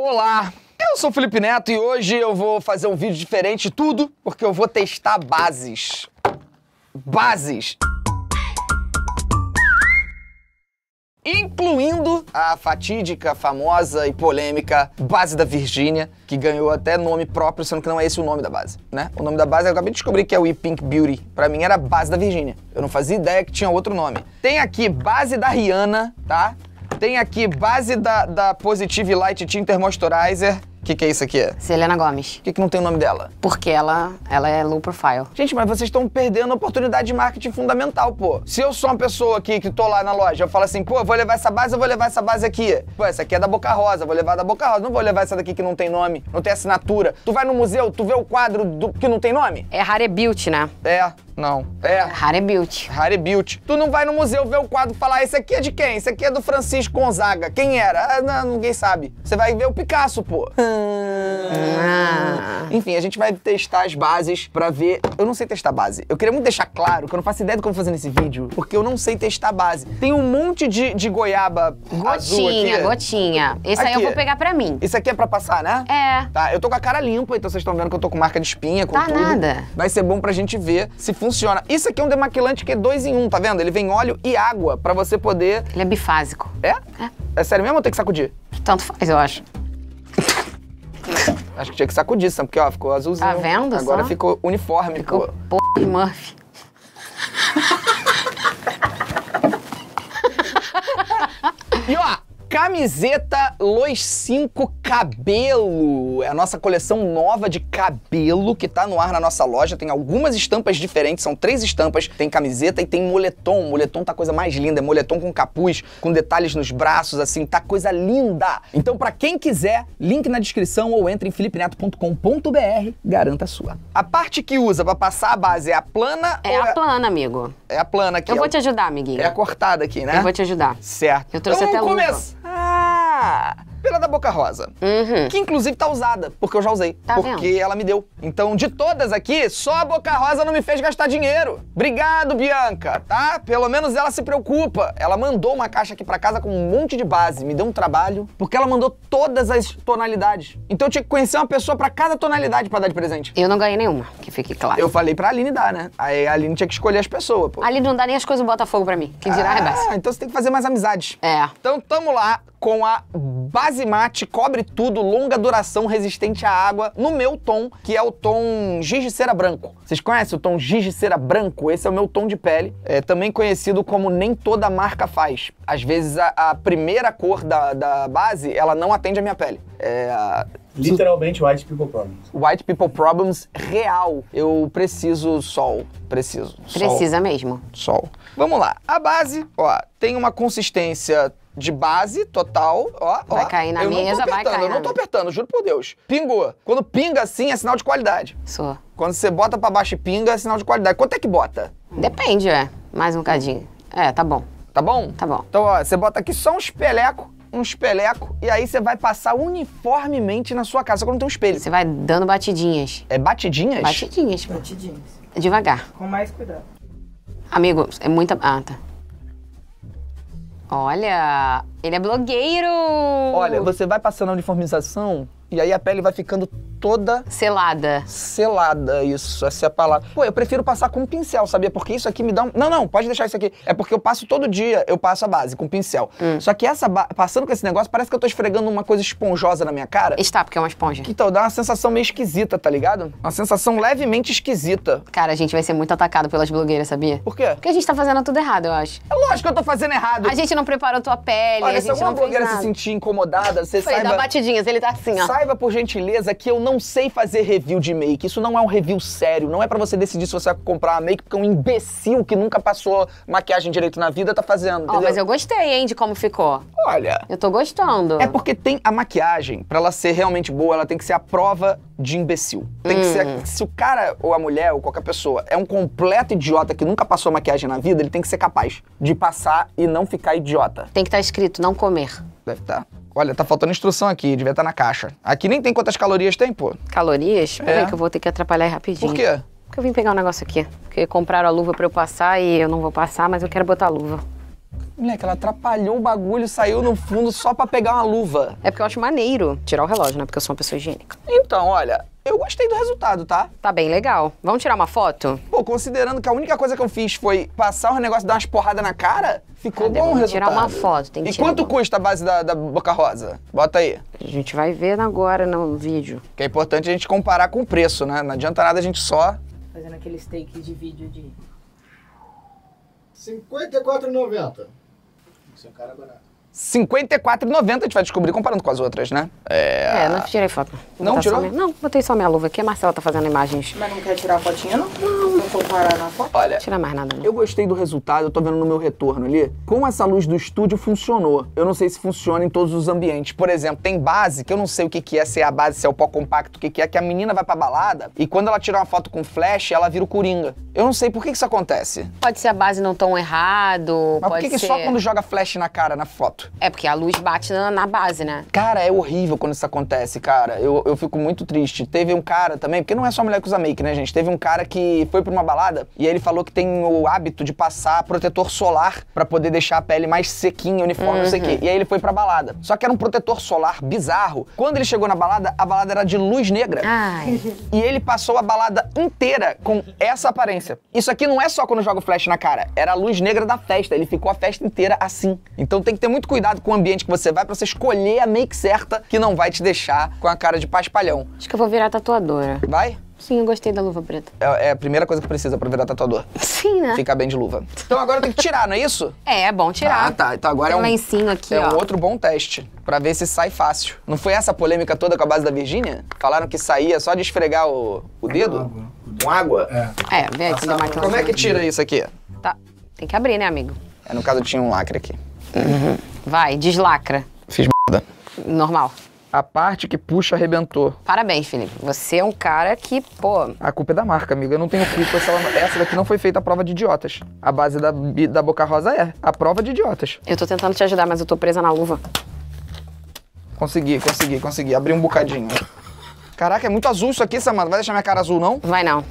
Olá, eu sou o Felipe Neto e hoje eu vou fazer um vídeo diferente de tudo, porque eu vou testar bases. Bases. Incluindo a fatídica, famosa e polêmica base da Virgínia, que ganhou até nome próprio, sendo que não é esse o nome da base, né? O nome da base eu acabei de descobrir que é o We Pink Beauty. Pra mim era base da Virgínia. Eu não fazia ideia que tinha outro nome. Tem aqui base da Rihanna, tá? Tem aqui base da, da Positive Light Tinter Moisturizer. O que, que é isso aqui? Selena Gomes. Por que, que não tem o nome dela? Porque ela, ela é low profile. Gente, mas vocês estão perdendo a oportunidade de marketing fundamental, pô. Se eu sou uma pessoa aqui que tô lá na loja, eu falo assim, pô, eu vou levar essa base, eu vou levar essa base aqui. Pô, essa aqui é da Boca Rosa, vou levar da Boca Rosa. Não vou levar essa daqui que não tem nome, não tem assinatura. Tu vai no museu, tu vê o quadro do, que não tem nome? É Rare Beauty, né? É. Não. É. Rare Beauty. Rare Beauty. Tu não vai no museu ver o quadro e falar, esse aqui é de quem? Esse aqui é do Francisco Gonzaga. Quem era? Ah, não, ninguém sabe. Você vai ver o Picasso, pô. Ah. Enfim, a gente vai testar as bases pra ver... Eu não sei testar base. Eu queria muito deixar claro que eu não faço ideia do que eu vou fazer nesse vídeo, porque eu não sei testar base. Tem um monte de, de goiaba gotinha, azul aqui. Gotinha, Esse aqui. aí eu vou pegar pra mim. Isso aqui é pra passar, né? É. Tá, eu tô com a cara limpa, então vocês estão vendo que eu tô com marca de espinha, com tá tudo. nada. Vai ser bom pra gente ver se funciona funciona. Isso aqui é um demaquilante que é dois em um, tá vendo? Ele vem óleo e água para você poder. Ele é bifásico. É? É. É sério mesmo ou tem que sacudir? Tanto faz, eu acho. Acho que tinha que sacudir, Sam, porque ó, ficou azulzinho. Tá vendo? Agora só? ficou uniforme. Ficou pô. Murphy. Camiseta Los 5 Cabelo. É a nossa coleção nova de cabelo que tá no ar na nossa loja. Tem algumas estampas diferentes, são três estampas. Tem camiseta e tem moletom. Moletom tá coisa mais linda, é moletom com capuz, com detalhes nos braços, assim, tá coisa linda. Então, para quem quiser, link na descrição ou entre em filipneto.com.br garanta a sua. A parte que usa para passar a base é a plana É a é... plana, amigo. É a plana aqui. Eu vou é... te ajudar, amiguinho. É a cortada aqui, né? Eu vou te ajudar. Certo. Eu trouxe então, até vamos começar. Pela da Boca Rosa. Uhum. Que inclusive tá usada, porque eu já usei. Tá porque vendo? ela me deu. Então, de todas aqui, só a Boca Rosa não me fez gastar dinheiro. Obrigado, Bianca, tá? Pelo menos ela se preocupa. Ela mandou uma caixa aqui para casa com um monte de base, me deu um trabalho, porque ela mandou todas as tonalidades. Então eu tinha que conhecer uma pessoa para cada tonalidade para dar de presente. Eu não ganhei nenhuma, que fique claro. Eu falei pra Aline dar, né? Aí a Aline tinha que escolher as pessoas, pô. A Aline não dá nem as coisas do Botafogo para mim. Quem dirá ah, é Ah, então você tem que fazer mais amizades. É. Então tamo lá com a base mate cobre tudo, longa duração, resistente à água, no meu tom, que é o tom giz de cera branco. Vocês conhecem o tom giz de cera branco? Esse é o meu tom de pele, é também conhecido como nem toda marca faz. Às vezes a, a primeira cor da, da base, ela não atende a minha pele. É, a... Literalmente White People Problems. White People Problems real. Eu preciso sol. Preciso. Precisa sol. mesmo. Sol. Vamos lá. A base, ó, tem uma consistência de base total, ó, Vai ó. cair na eu mesa, vai cair Eu não tô apertando, eu não tô apertando, juro por Deus. Pingou. Quando pinga assim, é sinal de qualidade. Sou. Quando você bota pra baixo e pinga, é sinal de qualidade. Quanto é que bota? Depende, é. Mais um cadinho. É, tá bom. Tá bom? Tá bom. Então, ó, você bota aqui só um espeleco um espeleco e aí você vai passar uniformemente na sua casa, quando tem um espelho. Você vai dando batidinhas. É batidinhas? Batidinhas. Batidinhas. Devagar. Com mais cuidado. Amigo, é muita... Ah, tá. Olha, ele é blogueiro! Olha, você vai passando a uniformização e aí a pele vai ficando toda. Selada. Selada, isso. Essa é a palavra. Pô, eu prefiro passar com um pincel, sabia? Porque isso aqui me dá um. Não, não, pode deixar isso aqui. É porque eu passo todo dia, eu passo a base com pincel. Hum. Só que essa. Ba... Passando com esse negócio, parece que eu tô esfregando uma coisa esponjosa na minha cara. Está, porque é uma esponja. Então, dá uma sensação meio esquisita, tá ligado? Uma sensação levemente esquisita. Cara, a gente vai ser muito atacado pelas blogueiras, sabia? Por quê? Porque a gente tá fazendo tudo errado, eu acho. É lógico que eu tô fazendo errado. A gente não preparou tua pele. Olha, a gente se alguma blogueira se sentir incomodada, você sabe saiba... dá batidinhas, ele tá assim, ó. Saiba por gentileza que eu não sei fazer review de make. Isso não é um review sério. Não é para você decidir se você vai comprar a make porque um imbecil que nunca passou maquiagem direito na vida tá fazendo. oh, mas eu gostei, hein, de como ficou. Olha. Eu tô gostando. É porque tem a maquiagem, para ela ser realmente boa, ela tem que ser a prova de imbecil. Tem hum. que ser. Hum. Se o cara ou a mulher ou qualquer pessoa é um completo idiota que nunca passou maquiagem na vida, ele tem que ser capaz de passar e não ficar idiota. Tem que estar tá escrito não comer. Deve estar. Tá. Olha, tá faltando instrução aqui, devia estar tá na caixa. Aqui nem tem quantas calorias tem, pô. Calorias? Peraí é. que eu vou ter que atrapalhar rapidinho. Por quê? Porque eu vim pegar um negócio aqui. Porque compraram a luva pra eu passar e eu não vou passar, mas eu quero botar a luva. Moleque, ela atrapalhou o bagulho, saiu no fundo só pra pegar uma luva. É porque eu acho maneiro tirar o relógio, né? Porque eu sou uma pessoa higiênica. Então, olha, eu gostei do resultado, tá? Tá bem legal. Vamos tirar uma foto? Pô, considerando que a única coisa que eu fiz foi passar o negócio e dar umas porradas na cara, ficou Cadê? bom o resultado. tirar uma foto, tem que E quanto uma... custa a base da, da, Boca Rosa? Bota aí. A gente vai ver agora no vídeo. Que é importante a gente comparar com o preço, né? Não adianta nada a gente só... Fazendo aquele steak de vídeo de... R$ 54,90. Isso é cara barato. 54,90 a gente vai descobrir comparando com as outras, né? É, é não tirei foto. Não Botar tirou? Minha... Não, botei só minha luva aqui. A Marcela tá fazendo imagens. Mas não quer tirar a fotinha, não? Não. Não comparar na foto? Olha. Tira mais nada, não. Eu gostei do resultado, eu tô vendo no meu retorno ali. Com essa luz do estúdio funcionou. Eu não sei se funciona em todos os ambientes. Por exemplo, tem base, que eu não sei o que que é, se é a base, se é o pó compacto, o que que é, que a menina vai pra balada e quando ela tirar uma foto com flash, ela vira o Coringa. Eu não sei por que que isso acontece. Pode ser a base não tão errado, Mas por que, ser... que só quando joga flash na cara, na foto? É, porque a luz bate na, na base, né? Cara, é horrível quando isso acontece, cara. Eu, eu fico muito triste. Teve um cara também, porque não é só mulher que usa make, né, gente? Teve um cara que foi pra uma balada e ele falou que tem o hábito de passar protetor solar para poder deixar a pele mais sequinha, uniforme, uhum. não sei o quê. Uhum. E aí ele foi pra balada. Só que era um protetor solar bizarro. Quando ele chegou na balada, a balada era de luz negra. Ai. E ele passou a balada inteira com essa aparência. Isso aqui não é só quando joga o flash na cara. Era a luz negra da festa. Ele ficou a festa inteira assim. Então tem que ter muito muito cuidado com o ambiente que você vai para você escolher a make certa que não vai te deixar com a cara de paspalhão. Acho que eu vou virar tatuadora. Vai? Sim, eu gostei da luva preta. É, é a primeira coisa que precisa pra virar tatuador. Sim, né? Ficar bem de luva. Então agora tem que tirar, não é isso? É, é bom tirar. Ah, tá. Então agora é tem um é um... lencinho aqui, é ó. É um outro bom teste, pra ver se sai fácil. Não foi essa polêmica toda com a base da Virgínia? Falaram que saía só de esfregar o, o dedo? Com água? É. É, vem aqui da máquina. Como é que tira isso aqui? Tá. Tem que abrir, né, amigo? É, no caso tinha um lacre aqui. Uhum. Vai, deslacra. Fiz merda. Normal. A parte que puxa arrebentou. Parabéns, Felipe. Você é um cara que, pô. A culpa é da marca, amiga. Eu não tenho culpa se ela... Essa daqui não foi feita a prova de idiotas. A base da, da Boca Rosa é a prova de idiotas. Eu tô tentando te ajudar, mas eu tô presa na luva. Consegui, consegui, consegui. Abri um bocadinho. Caraca, é muito azul isso aqui, Samanta. Vai deixar minha cara azul, não? Vai não.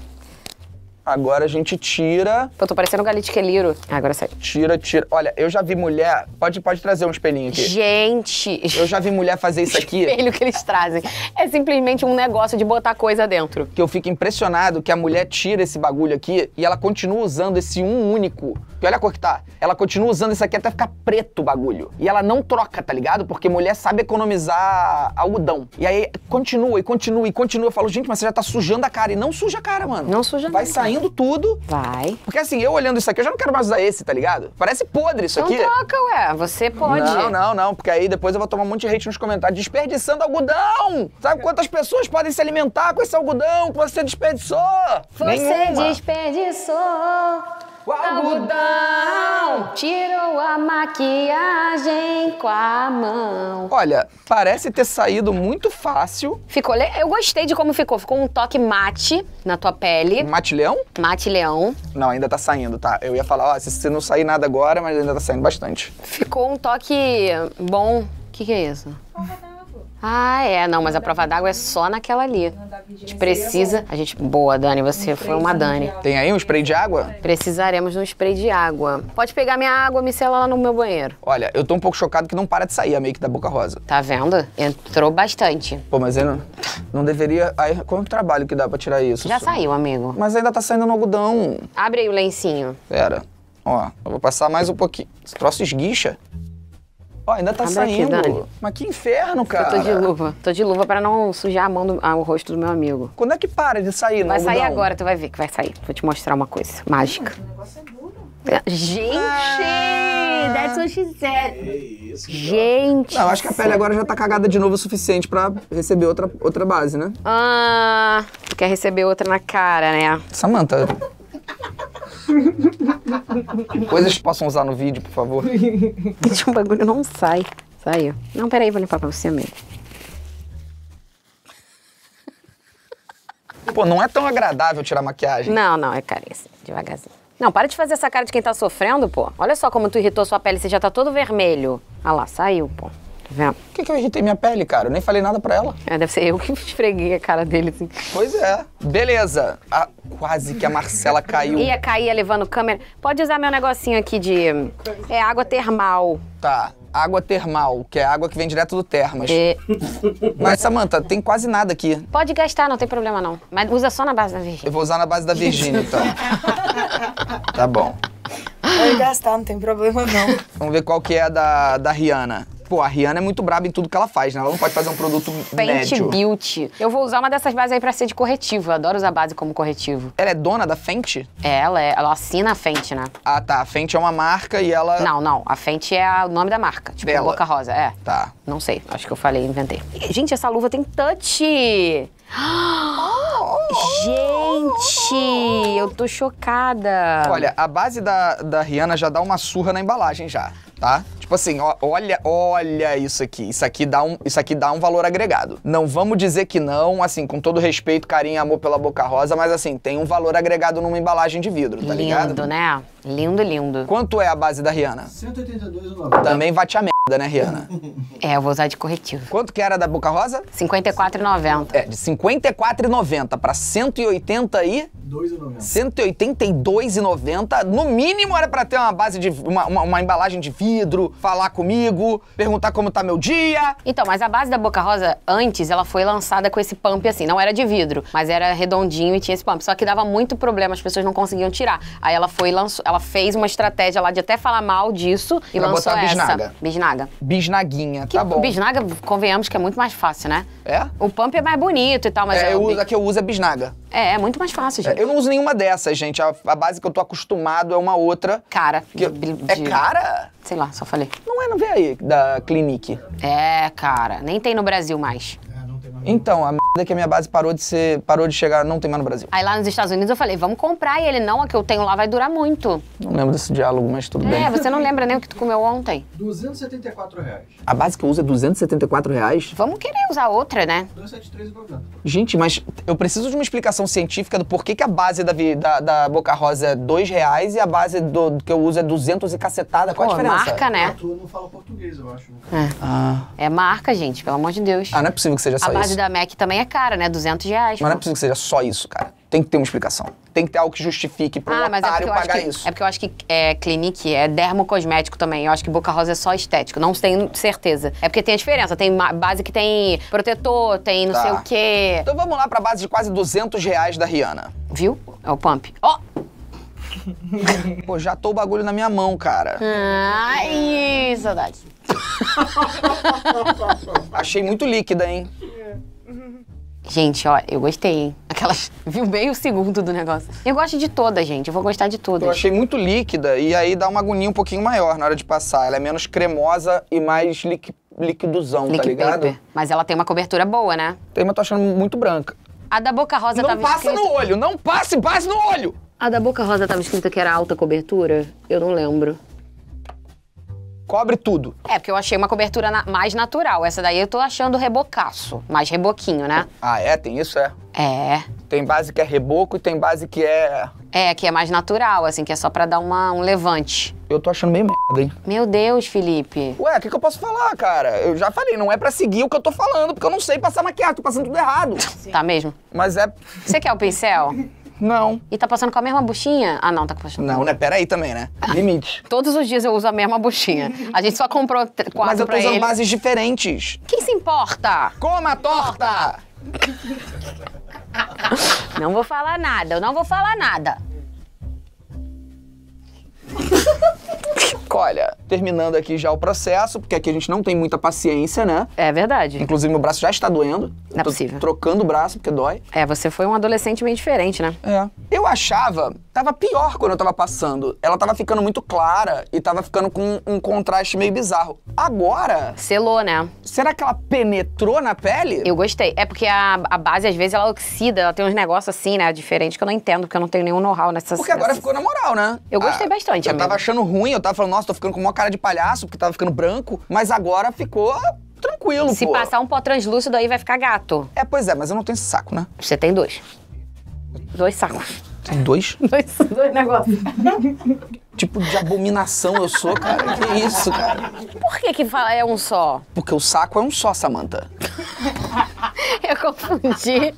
Agora a gente tira. Pô, tô parecendo um galite queliro. agora sai. Tira, tira. Olha, eu já vi mulher. Pode, pode trazer um espelhinho aqui. Gente! Eu já vi mulher fazer isso aqui. espelho que eles trazem. É simplesmente um negócio de botar coisa dentro. Que eu fico impressionado que a mulher tira esse bagulho aqui e ela continua usando esse um único. Que olha a cor que tá. Ela continua usando isso aqui até ficar preto o bagulho. E ela não troca, tá ligado? Porque mulher sabe economizar algodão. E aí continua e continua e continua. Eu falo, gente, mas você já tá sujando a cara. E não suja a cara, mano. Não suja Vai saindo caindo tudo. Vai. Porque assim, eu olhando isso aqui, eu já não quero mais usar esse, tá ligado? Parece podre isso então aqui. Não toca ué. Você pode. Não, não, não. Porque aí depois eu vou tomar um monte de hate nos comentários. Desperdiçando algodão! Sabe quantas pessoas podem se alimentar com esse algodão que você desperdiçou? Você Nenhuma. desperdiçou algodão! tirou a maquiagem com a mão. Olha, parece ter saído muito fácil. Ficou, le... eu gostei de como ficou. Ficou um toque mate na tua pele. Mate leão? Mate leão. Não, ainda tá saindo, tá? Eu ia falar, ó, se, você não sair nada agora, mas ainda tá saindo bastante. Ficou um toque bom. O que, que é isso? Algodão. Ah, é, não, mas a prova d'água é só naquela ali. A gente precisa. A gente. Boa, Dani, você foi uma Dani. Tem aí um spray de água? Precisaremos de um spray de água. Pode pegar minha água, micela lá no meu banheiro. Olha, eu tô um pouco chocado que não para de sair a make da boca rosa. Tá vendo? Entrou bastante. Pô, mas eu não, não deveria. Aí, quanto é trabalho que dá pra tirar isso? Já saiu, amigo. Mas ainda tá saindo no algodão. Abre aí o lencinho. Pera. Ó, eu vou passar mais um pouquinho. Esse troço esguicha. Ó, ainda tá saindo. Aqui, Mas que inferno, cara. Eu tô de luva. Tô de luva pra não sujar a mão do, ah, o rosto do meu amigo. Quando é que para de sair, não? Vai sair agora, tu vai ver que vai sair. Vou te mostrar uma coisa mágica. o negócio é duro. Gente! Ah, that's what she said. Que isso, Gente! Não, acho que a pele agora já tá cagada de novo o suficiente pra receber outra, outra base, né? Ah, quer receber outra na cara, né? Samanta, Coisas que possam usar no vídeo, por favor. Gente, um bagulho não sai. Saiu. Não, peraí, vou limpar pra você mesmo. Pô, não é tão agradável tirar maquiagem. Não, não, é carência. Devagarzinho. Não, para de fazer essa cara de quem tá sofrendo, pô. Olha só como tu irritou sua pele, você já tá todo vermelho. Ah lá, saiu, pô. Tá Por que, que eu irritei minha pele, cara? Eu nem falei nada pra ela. É, deve ser eu que esfreguei a cara dele, assim. Pois é. Beleza. A- quase que a Marcela caiu. Ia cair levando câmera. Pode usar meu negocinho aqui de. É água termal. Tá. Água termal, que é água que vem direto do Termas. É, Mas, Samanta, tem quase nada aqui. Pode gastar, não tem problema não. Mas usa só na base da Virgínia. Eu vou usar na base da Virgínia, então. tá bom. Pode gastar, não tem problema não. Vamos ver qual que é a da, da Rihanna. Pô, a Rihanna é muito braba em tudo que ela faz, né? Ela não pode fazer um produto Fenty médio. Beauty. Eu vou usar uma dessas bases aí pra ser de corretivo. Eu adoro usar base como corretivo. Ela é dona da Fenty? É, ela é. Ela assina a Fenty, né? Ah, tá. A Fenty é uma marca e ela... Não, não. A Fenty é o nome da marca. Tipo, Dela. Boca Rosa. É. Tá. Não sei. Acho que eu falei, inventei. Gente, essa luva tem touch! Oh! Gente, eu tô chocada. Olha, a base da, da Rihanna já dá uma surra na embalagem já, tá? Tipo assim, ó, olha, olha isso aqui. Isso aqui dá um, isso aqui dá um valor agregado. Não vamos dizer que não, assim, com todo respeito, carinho e amor pela Boca Rosa, mas assim, tem um valor agregado numa embalagem de vidro, tá lindo, ligado? Lindo, né? Lindo, lindo. Quanto é a base da Rihanna? 182,90. Também vai te a merda, né, Rihanna? é, eu vou usar de corretivo. Quanto que era da Boca Rosa? 54,90. É, de 54,90 pra 180 e... 182,90. No mínimo era para ter uma base de uma, uma, uma, embalagem de vidro, falar comigo, perguntar como tá meu dia. Então, mas a base da Boca Rosa, antes, ela foi lançada com esse pump assim, não era de vidro, mas era redondinho e tinha esse pump. Só que dava muito problema, as pessoas não conseguiam tirar. Aí ela foi lançou, ela fez uma estratégia lá de até falar mal disso e pra lançou botar essa. Bisnaga. Bisnaga. Bisnaguinha, que, tá bom. Bisnaga, convenhamos que é muito mais fácil, né? É? O pump é mais bonito e tal, mas é, é eu, uso, a que eu uso é bisnaga. É, é muito mais fácil, é, gente. É, eu não uso nenhuma dessas, gente. A, a, base que eu tô acostumado é uma outra. Cara. Que, de, é cara? Sei lá, só falei. Não é, não vem aí, da Clinique. É, cara, nem tem no Brasil mais. Uhum. Então, a merda é que a minha base parou de ser, parou de chegar, não tem mais no Brasil. Aí lá nos Estados Unidos eu falei, vamos comprar, e ele, não, a que eu tenho lá vai durar muito. Não lembro desse diálogo, mas tudo é, bem. É, você não lembra nem o que tu comeu ontem. 274 reais. A base que eu uso é 274 reais? Vamos querer usar outra, né? 273,90. Gente, mas eu preciso de uma explicação científica do porquê que a base da, da, da Boca Rosa é 2 reais e a base do, do, que eu uso é 200 e cacetada. Qual Pô, a diferença? marca, né? Tu não fala português, eu acho. É. Ah. é marca, gente, pelo amor de Deus. Ah, não é possível que seja só a isso da Mac também é cara, né? 200 reais. Mas não é preciso que seja só isso, cara. Tem que ter uma explicação. Tem que ter algo que justifique pro ah, mas é otário pagar que, isso. É porque eu acho que é, clinique é dermocosmético também. Eu acho que Boca Rosa é só estético. Não tenho certeza. É porque tem a diferença. Tem base que tem protetor, tem não tá. sei o quê. Então vamos lá pra base de quase 200 reais da Rihanna. Viu? É o pump. Ó! Oh! Pô, já tô o bagulho na minha mão, cara. Ai, saudade. Achei muito líquida, hein? É. Gente, ó, eu gostei, hein? Aquelas. Viu o segundo do negócio. Eu gosto de toda, gente. Eu vou gostar de todas. Eu achei muito líquida e aí dá uma agonia um pouquinho maior na hora de passar. Ela é menos cremosa e mais liqui... liquiduzão, tá ligado? Paper. Mas ela tem uma cobertura boa, né? Tem, mas tô achando muito branca. A da Boca Rosa não tava passa no olho! Não passe, passe no olho! A da Boca Rosa tava escrita que era alta cobertura? Eu não lembro cobre tudo. É, porque eu achei uma cobertura na mais natural. Essa daí eu tô achando rebocaço, mais reboquinho, né? Ah, é? Tem isso, é? É. Tem base que é reboco e tem base que é... É, que é mais natural, assim, que é só pra dar uma, um levante. Eu tô achando meio merda, hein? Meu Deus, Felipe. Ué, o que, que eu posso falar, cara? Eu já falei, não é pra seguir o que eu tô falando, porque eu não sei passar maquiagem, tô passando tudo errado. Sim. Tá mesmo? Mas é... Você quer o pincel? Não. E tá passando com a mesma buchinha? Ah, não, tá passando. Não, né? Pera aí também, né? Limite. Todos os dias eu uso a mesma buchinha. A gente só comprou quatro Mas eu tô usando ele. bases diferentes. Quem se importa? Coma a torta! não vou falar nada, eu não vou falar nada. Olha, terminando aqui já o processo, porque aqui a gente não tem muita paciência, né? É verdade. Inclusive, meu braço já está doendo. Não é possível. Trocando o braço, porque dói. É, você foi um adolescente bem diferente, né? É. Eu achava tava pior quando eu tava passando. Ela tava ficando muito clara e tava ficando com um contraste meio bizarro. Agora. Selou, né? Será que ela penetrou na pele? Eu gostei. É porque a, a base, às vezes, ela oxida, ela tem uns negócios assim, né? Diferente que eu não entendo, porque eu não tenho nenhum know-how nessas Porque agora nessas... ficou na moral, né? Eu gostei ah, bastante. Eu amigo. tava achando ruim, eu tava falando, nossa, tô ficando com uma cara de palhaço, porque tava ficando branco. Mas agora ficou tranquilo, Se pô. passar um pó translúcido aí, vai ficar gato. É, pois é, mas eu não tenho saco, né? Você tem dois. Dois sacos. Tem dois? dois, dois negócios. tipo de abominação eu sou, cara. Que isso, cara? Por que que fala é um só? Porque o saco é um só, Samantha. eu confundi.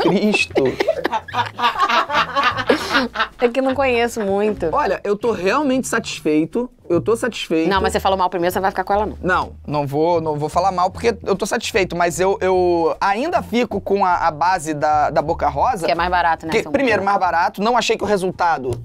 Cristo. É que não conheço muito. Olha, eu tô realmente satisfeito eu tô satisfeito. Não, mas você falou mal primeiro, você não vai ficar com ela, não. Não, não vou, não vou falar mal, porque eu tô satisfeito, mas eu, eu ainda fico com a, a base da, da Boca Rosa. Que é mais barato, né? Que, primeiro, mais barato. Não achei que o resultado.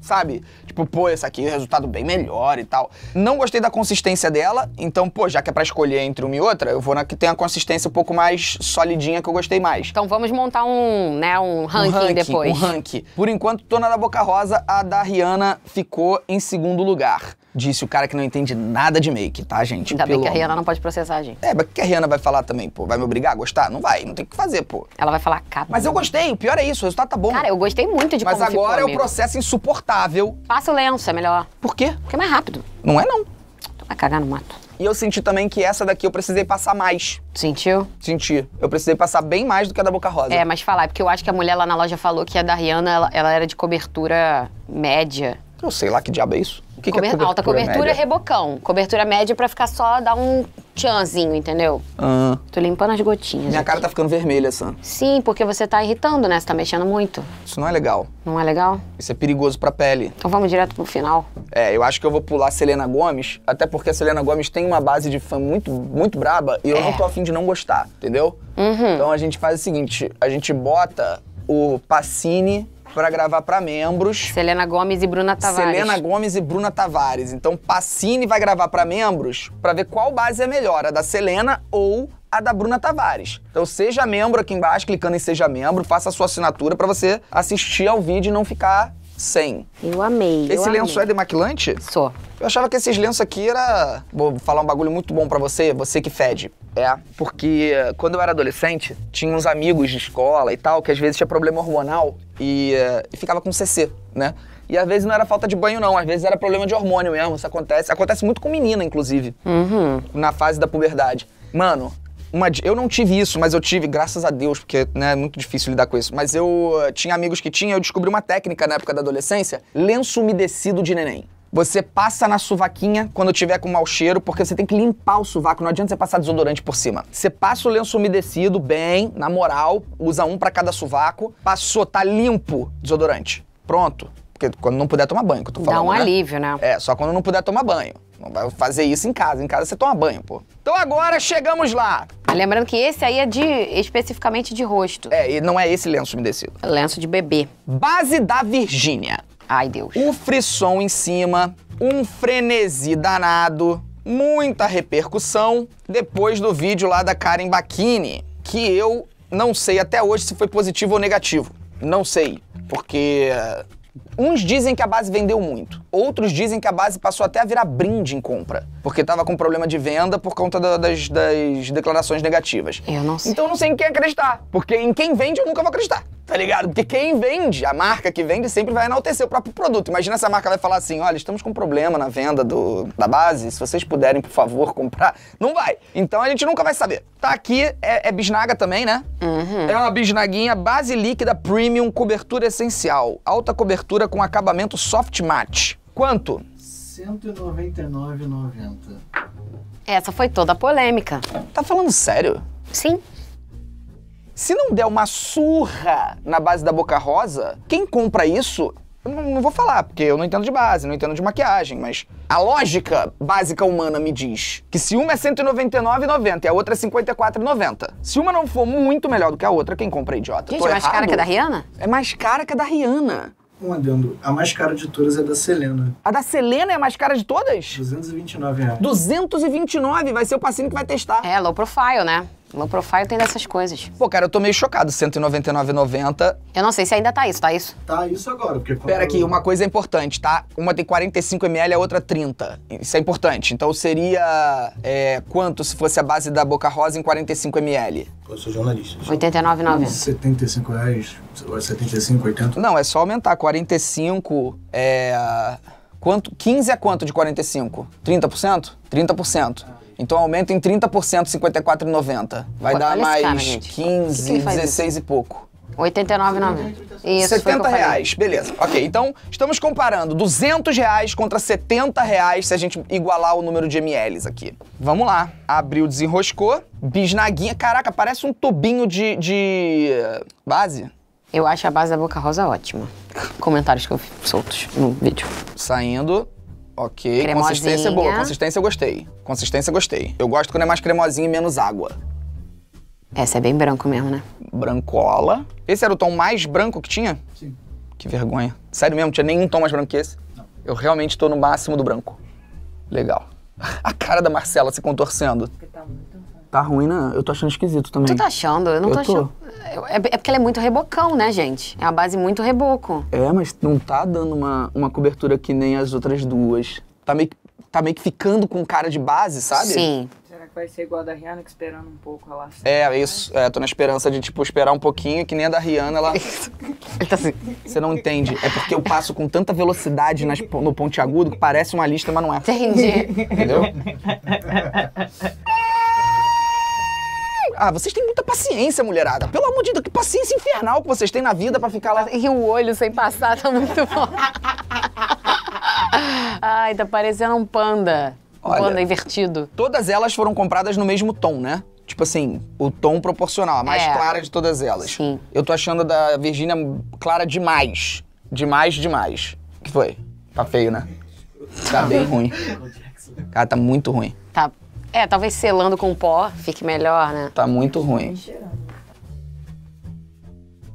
sabe? Tipo, pô, essa aqui é resultado bem melhor e tal. Não gostei da consistência dela, então, pô, já que é pra escolher entre uma e outra, eu vou na que tem a consistência um pouco mais solidinha que eu gostei mais. Então vamos montar um, né, um ranking, um ranking depois. Um ranking. Por enquanto, tô na da Boca Rosa, a da Rihanna ficou em segundo lugar. Disse o cara que não entende nada de make, tá, gente? Ainda bem que a Rihanna não pode processar a gente. É, mas o que a Rihanna vai falar também, pô? Vai me obrigar a gostar? Não vai, não tem o que fazer, pô. Ela vai falar, cara. Mas eu gostei, o pior é isso, o resultado tá bom. Cara, eu gostei muito de mas como Mas agora ficou, é o processo insuportável. Passa o lenço, é melhor. Por quê? Porque é mais rápido. Não é, não. Tu vai cagar no mato. E eu senti também que essa daqui eu precisei passar mais. Sentiu? Senti. Eu precisei passar bem mais do que a da Boca Rosa. É, mas falar, é porque eu acho que a mulher lá na loja falou que a da Rihanna, ela, ela era de cobertura média. Eu sei lá que diabo é isso. O que, Cober... que é cobertura Alta cobertura média? é rebocão. Cobertura média é para ficar só, dar um tchanzinho, entendeu? Uhum. Tô limpando as gotinhas. Minha aqui. cara tá ficando vermelha, Sam. Sim, porque você tá irritando, né? Você tá mexendo muito. Isso não é legal. Não é legal? Isso é perigoso pra pele. Então vamos direto pro final. É, eu acho que eu vou pular Selena Gomes, até porque a Selena Gomes tem uma base de fã muito, muito braba e eu é. não tô afim de não gostar, entendeu? Uhum. Então a gente faz o seguinte, a gente bota o Pacini para gravar para membros. Selena Gomes e Bruna Tavares. Selena Gomes e Bruna Tavares. Então Pacini vai gravar para membros para ver qual base é melhor, a da Selena ou a da Bruna Tavares. Então seja membro aqui embaixo, clicando em seja membro, faça a sua assinatura para você assistir ao vídeo e não ficar 100. Eu amei. Esse eu lenço amei. é demaquilante? Só. Eu achava que esses lenços aqui era. Vou falar um bagulho muito bom para você, você que fede. É, porque eh, quando eu era adolescente, tinha uns amigos de escola e tal, que às vezes tinha problema hormonal e, eh, e ficava com CC, né? E às vezes não era falta de banho, não. Às vezes era problema de hormônio mesmo. Isso acontece. Acontece muito com menina, inclusive. Uhum. Na fase da puberdade. Mano, uma, eu não tive isso, mas eu tive, graças a Deus, porque né, é muito difícil lidar com isso. Mas eu eh, tinha amigos que tinham, eu descobri uma técnica na época da adolescência: lenço umedecido de neném. Você passa na suvaquinha quando tiver com mau cheiro, porque você tem que limpar o suvaco não adianta você passar desodorante por cima. Você passa o lenço umedecido bem, na moral, usa um para cada suvaco passou, tá limpo desodorante. Pronto. Porque quando não puder tomar banho, que eu tô falando. Dá um né? alívio, né? É, só quando não puder tomar banho. Não vai fazer isso em casa. Em casa você toma banho, pô. Então agora chegamos lá. Ah, lembrando que esse aí é de especificamente de rosto. É, e não é esse lenço umedecido. É lenço de bebê. Base da Virgínia. Ai, Deus. O frisson em cima, um frenesi danado, muita repercussão depois do vídeo lá da Karen Bakini que eu não sei até hoje se foi positivo ou negativo. Não sei, porque Uns dizem que a base vendeu muito, Outros dizem que a base passou até a virar brinde em compra, porque estava com problema de venda por conta da, das, das declarações negativas. Eu não sei. Então eu não sei em quem acreditar, porque em quem vende eu nunca vou acreditar tá ligado? Porque quem vende, a marca que vende, sempre vai enaltecer o próprio produto. Imagina se a marca vai falar assim: olha, estamos com um problema na venda do, da base, se vocês puderem, por favor, comprar. Não vai. Então a gente nunca vai saber. Tá aqui, é, é bisnaga também, né? Uhum. É uma bisnaguinha base líquida premium, cobertura essencial, alta cobertura com acabamento soft matte. Quanto? 199,90. Essa foi toda a polêmica. Tá falando sério? Sim. Se não der uma surra na base da Boca Rosa, quem compra isso eu não, vou falar, porque eu não entendo de base, não entendo de maquiagem, mas a lógica básica humana me diz que se uma é 199,90 e a outra é 54,90, se uma não for muito melhor do que a outra, quem compra é idiota. Gente, Tô é mais errado. cara que a da Rihanna? É mais cara que a da Rihanna um adendo. A mais cara de todas é da Selena. A da Selena é a mais cara de todas? 229 reais. 229 vai ser o paciente que vai testar. É, low profile, né? Low profile tem dessas coisas. Pô, cara, eu tô meio chocado. 199,90. Eu não sei se ainda tá isso, tá isso? Tá isso agora, porque... Pera aqui, uma coisa é importante, tá? Uma tem 45 ml, a outra 30. Isso é importante. Então seria é, quanto se fosse a base da Boca Rosa em 45 ml? Eu sou jornalista. 89,90. 75 reais, 75, 80? Não, é só aumentar. 45 é... Quanto, 15 é quanto de 45? 30%? 30%. Então aumenta em 30%, 54,90. Vai dar mais cara, 15, 16 isso? e pouco. 89,90. Isso, 70 reais, beleza. Ok, então estamos comparando 200 reais contra 70 reais se a gente igualar o número de mls aqui. Vamos lá. Abriu, desenroscou. Bisnaguinha. Caraca, parece um tubinho de, de eh, base. Eu acho a base da Boca Rosa ótima. Comentários que eu fiz soltos no vídeo. Saindo. Ok. Cremosinha. Consistência é boa. Consistência eu gostei. Consistência eu gostei. Eu gosto quando é mais cremosinho e menos água. Essa é bem branco mesmo, né? Brancola. Esse era o tom mais branco que tinha? Sim. Que vergonha. Sério mesmo, tinha nenhum tom mais branco que esse? Não. Eu realmente tô no máximo do branco. Legal. A cara da Marcela se contorcendo. Que tamanho. Tá Tá ruim, né? Eu tô achando esquisito também. Tu tá achando? Eu não eu tô, tô, achando. É, é, porque ela é muito rebocão, né, gente? É uma base muito reboco. É, mas não tá dando uma, uma cobertura que nem as outras duas. Tá meio, tá meio que ficando com cara de base, sabe? Sim. Será que vai ser igual a da Rihanna, que esperando um pouco ela... É, é isso. É, tô na esperança de, tipo, esperar um pouquinho, que nem a da Rihanna, ela... tá assim, você não entende. É porque eu passo com tanta velocidade nas, no ponte agudo que parece uma lista, mas não é. Entendi. Entendeu? Ah, vocês têm muita paciência, mulherada. Pelo amor de Deus, que paciência infernal que vocês têm na vida para ficar lá. E o olho sem passar tá muito bom. Ai, tá parecendo um panda. Um Olha, panda invertido. Todas elas foram compradas no mesmo tom, né? Tipo assim, o tom proporcional, a mais é. clara de todas elas. Sim. Eu tô achando a da Virgínia clara demais. Demais, demais. O que foi? Tá feio, né? Tá bem ruim. Cara, tá muito ruim. Tá é, talvez selando com pó fique melhor, né? Tá muito ruim.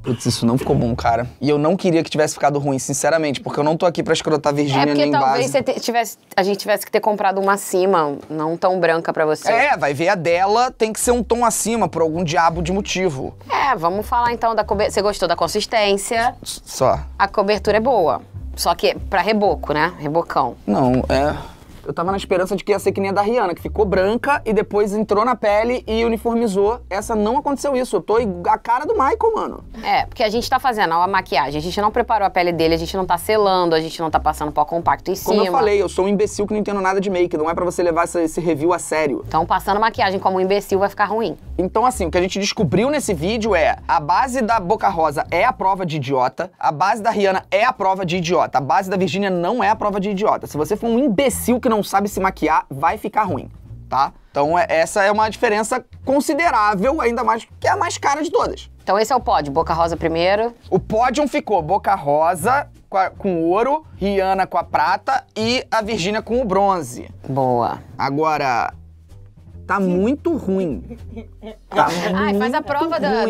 Putz, isso não ficou bom, cara. E eu não queria que tivesse ficado ruim, sinceramente, porque eu não tô aqui pra escrotar Virgínia é nem talvez base. Te, tivesse, a gente tivesse que ter comprado uma acima, não tão branca pra você. É, vai ver a dela, tem que ser um tom acima, por algum diabo de motivo. É, vamos falar então da cobertura. Você gostou da consistência? S só. A cobertura é boa. Só que pra reboco, né? Rebocão. Não, é. Eu tava na esperança de que ia ser que nem a da Rihanna, que ficou branca e depois entrou na pele e uniformizou. Essa não aconteceu isso. Eu tô a cara do Michael, mano. É, porque a gente tá fazendo a maquiagem, a gente não preparou a pele dele, a gente não tá selando, a gente não tá passando pó compacto em Como eu falei, eu sou um imbecil que não entendo nada de make, não é para você levar essa, esse review a sério. Então, passando maquiagem como um imbecil vai ficar ruim. Então, assim, o que a gente descobriu nesse vídeo é a base da Boca Rosa é a prova de idiota, a base da Rihanna é a prova de idiota, a base da Virgínia não é a prova de idiota. Se você for um imbecil que não não sabe se maquiar, vai ficar ruim, tá? Então é, essa é uma diferença considerável, ainda mais que é a mais cara de todas. Então esse é o pódio, Boca Rosa primeiro. O pódio ficou Boca Rosa com, a, com ouro, Rihanna com a prata e a Virgínia com o bronze. Boa. Agora, Tá muito ruim. Tá Ai, faz a prova da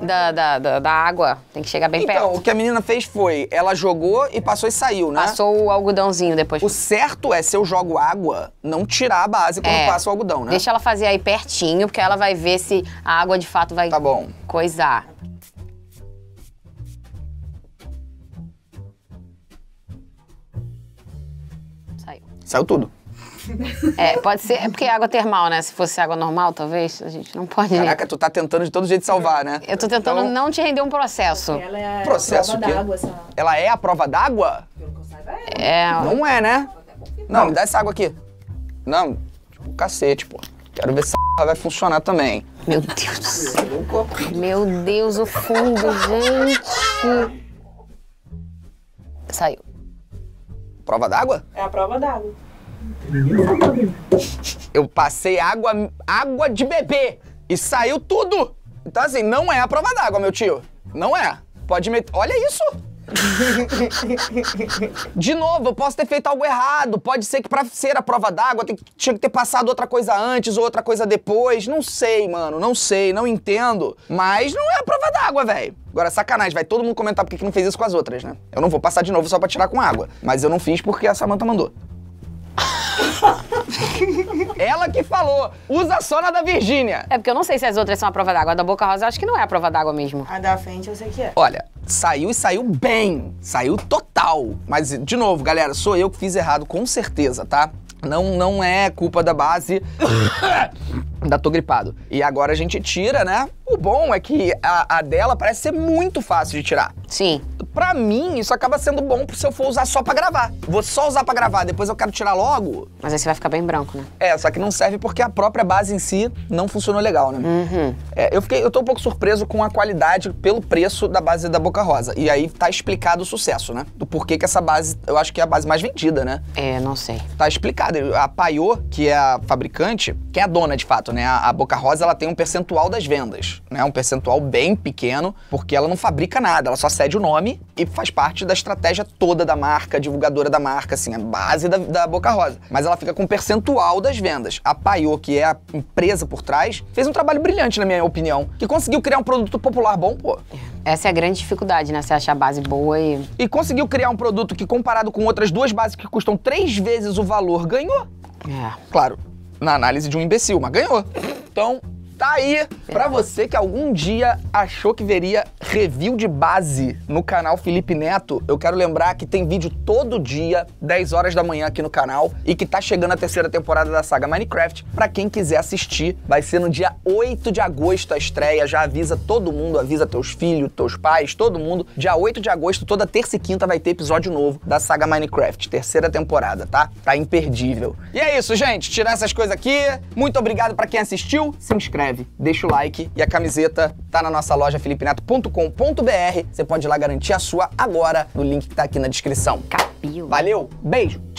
da, da, da, da, água. Tem que chegar bem então, perto. Então, o que a menina fez foi, ela jogou e passou e saiu, né? Passou o algodãozinho depois. O certo é, se eu jogo água, não tirar a base quando é, passo o algodão, né? Deixa ela fazer aí pertinho, porque ela vai ver se a água de fato vai tá bom. coisar. Saiu. Saiu tudo. É, pode ser. É porque é água termal, né? Se fosse água normal, talvez, a gente não pode. Caraca, tu tá tentando de todo jeito salvar, né? Eu tô tentando então... não te render um processo. ela é processo a prova d'água, essa. Ela é a prova d'água? Pelo que eu saiba, é. é. Não é, né? É não, me dá essa água aqui. Não, tipo, cacete, pô. Quero ver se essa vai funcionar também. Meu Deus. Meu Deus, o fundo, gente. Saiu. Prova d'água? É a prova d'água. Eu passei água, água de bebê e saiu tudo. Então, assim, não é a prova d'água, meu tio. Não é. Pode meter. Olha isso! De novo, eu posso ter feito algo errado. Pode ser que pra ser a prova d'água tinha que ter passado outra coisa antes ou outra coisa depois. Não sei, mano. Não sei, não entendo. Mas não é a prova d'água, velho. Agora, sacanagem, vai todo mundo comentar porque que não fez isso com as outras, né? Eu não vou passar de novo só pra tirar com água. Mas eu não fiz porque a Samanta mandou. Ela que falou, usa só na da Virgínia. É porque eu não sei se as outras são a prova d'água. A da Boca Rosa eu acho que não é a prova d'água mesmo. A da frente eu sei que é. Olha, saiu e saiu bem. Saiu total. Mas, de novo, galera, sou eu que fiz errado, com certeza, tá? Não, não é culpa da base. Ainda tô gripado. E agora a gente tira, né? O bom é que a, a dela parece ser muito fácil de tirar. Sim. Pra mim, isso acaba sendo bom se eu for usar só pra gravar. Vou só usar pra gravar, depois eu quero tirar logo. Mas aí você vai ficar bem branco, né? É, só que não serve porque a própria base em si não funcionou legal, né? Uhum. É, eu, fiquei, eu tô um pouco surpreso com a qualidade pelo preço da base da Boca Rosa. E aí tá explicado o sucesso, né? Do porquê que essa base, eu acho que é a base mais vendida, né? É, não sei. Tá explicado. A Paiô, que é a fabricante, que é a dona de fato, né? A, a Boca Rosa, ela tem um percentual das vendas, né? Um percentual bem pequeno, porque ela não fabrica nada, ela só cede o nome e faz parte da estratégia toda da marca, divulgadora da marca, assim, a base da, da Boca Rosa. Mas ela fica com um percentual das vendas. A Paiô, que é a empresa por trás, fez um trabalho brilhante, na minha opinião, que conseguiu criar um produto popular bom, pô. Essa é a grande dificuldade, né? Você achar a base boa e. E conseguiu criar um produto que, comparado com outras duas bases que custam três vezes o valor, ganhou. É. Claro, na análise de um imbecil, mas ganhou. Então, Tá aí para você que algum dia achou que veria review de base no canal Felipe Neto. Eu quero lembrar que tem vídeo todo dia, 10 horas da manhã aqui no canal e que tá chegando a terceira temporada da saga Minecraft. Para quem quiser assistir, vai ser no dia 8 de agosto a estreia. Já avisa todo mundo, avisa teus filhos, teus pais, todo mundo. Dia 8 de agosto, toda terça e quinta vai ter episódio novo da saga Minecraft, terceira temporada, tá? Tá imperdível. E é isso, gente, tirar essas coisas aqui. Muito obrigado para quem assistiu. Se inscreve inscreve, deixa o like e a camiseta tá na nossa loja felipeneto.com.br. Você pode ir lá garantir a sua agora no link que tá aqui na descrição. Capil. Valeu, beijo!